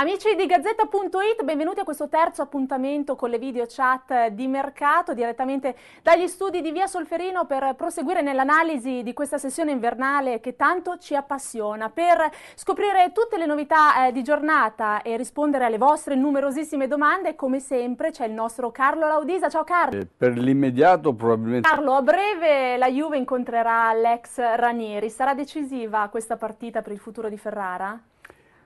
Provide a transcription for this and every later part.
Amici di Gazzetta.it, benvenuti a questo terzo appuntamento con le video chat di mercato direttamente dagli studi di Via Solferino per proseguire nell'analisi di questa sessione invernale che tanto ci appassiona. Per scoprire tutte le novità eh, di giornata e rispondere alle vostre numerosissime domande, come sempre c'è il nostro Carlo Laudisa. Ciao Carlo. Eh, per l'immediato probabilmente... Carlo, a breve la Juve incontrerà l'ex Ranieri. Sarà decisiva questa partita per il futuro di Ferrara?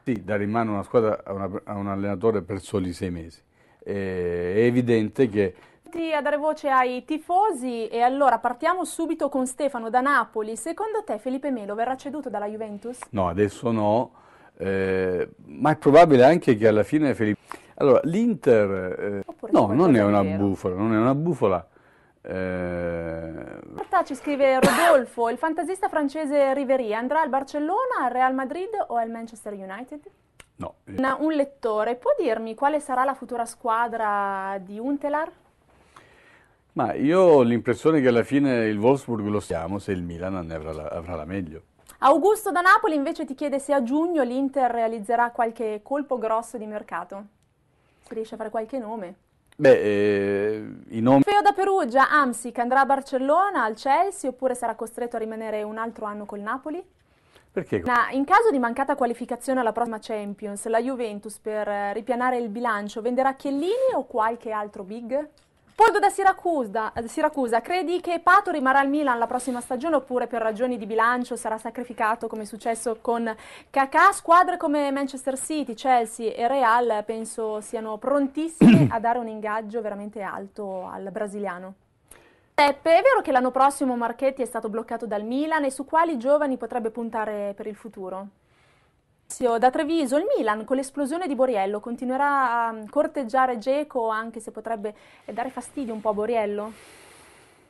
Sì, dare in mano una squadra a, una, a un allenatore per soli sei mesi. è evidente che a dare voce ai tifosi e allora partiamo subito con Stefano da Napoli. Secondo te Felipe Melo verrà ceduto dalla Juventus? No, adesso no, eh, ma è probabile anche che alla fine Felipe... Allora, l'Inter... Eh, no, non è una vero. bufola, non è una bufola. In eh, realtà ci scrive Rodolfo, il fantasista francese Riveria andrà al Barcellona, al Real Madrid o al Manchester United? No. Una, un lettore può dirmi quale sarà la futura squadra di Untelar? Ma io ho l'impressione che alla fine il Wolfsburg lo siamo se il Milan avrà la, avrà la meglio. Augusto da Napoli invece ti chiede se a giugno l'Inter realizzerà qualche colpo grosso di mercato. Si riesce a fare qualche nome? Beh, eh, i nomi... Feo da Perugia, Amsic, andrà a Barcellona, al Chelsea oppure sarà costretto a rimanere un altro anno col Napoli? Perché? In caso di mancata qualificazione alla prossima Champions, la Juventus per ripianare il bilancio venderà Chiellini o qualche altro big? Poldo da Siracusa, Siracusa, credi che Pato rimarrà al Milan la prossima stagione oppure per ragioni di bilancio sarà sacrificato come è successo con Kakà? Squadre come Manchester City, Chelsea e Real penso siano prontissime a dare un ingaggio veramente alto al brasiliano. Peppe, è vero che l'anno prossimo Marchetti è stato bloccato dal Milan e su quali giovani potrebbe puntare per il futuro? Da Treviso il Milan con l'esplosione di Boriello continuerà a mm, corteggiare Geco anche se potrebbe eh, dare fastidio un po' a Boriello?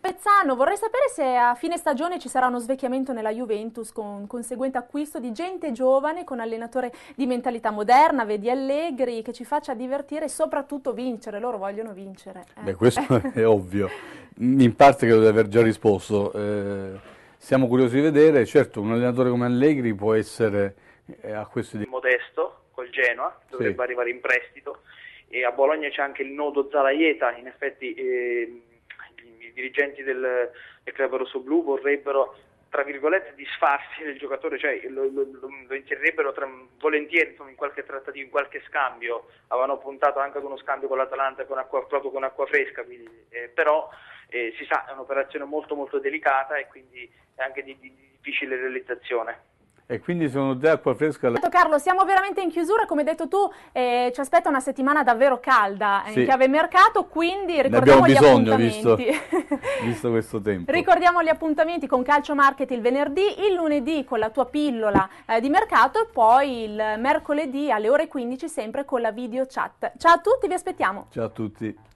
Pezzano, vorrei sapere se a fine stagione ci sarà uno svecchiamento nella Juventus con conseguente acquisto di gente giovane con allenatore di mentalità moderna, vedi Allegri, che ci faccia divertire e soprattutto vincere, loro vogliono vincere. Eh. Beh, questo è ovvio, in parte credo di aver già risposto. Eh, siamo curiosi di vedere, certo un allenatore come Allegri può essere eh, a questo... Modesto col Genoa, dovrebbe sì. arrivare in prestito e a Bologna c'è anche il nodo Zalaieta, in effetti eh, i dirigenti del, del club rosso-blu vorrebbero tra virgolette disfarsi del giocatore, cioè lo, lo, lo inserirrebbero tra, volentieri insomma, in qualche trattativo, in qualche scambio, avevano puntato anche ad uno scambio con l'Atalanta con acqua, proprio con acqua fresca, quindi, eh, però eh, si sa è un'operazione molto molto delicata e quindi è anche di, di difficile realizzazione e quindi sono già acqua fresca. Carlo, siamo veramente in chiusura, come hai detto tu, eh, ci aspetta una settimana davvero calda eh, sì. in chiave mercato, quindi ricordiamo abbiamo bisogno, visto, visto, questo tempo. Ricordiamo gli appuntamenti con Calcio Market il venerdì, il lunedì con la tua pillola eh, di mercato e poi il mercoledì alle ore 15 sempre con la video chat. Ciao a tutti, vi aspettiamo. Ciao a tutti.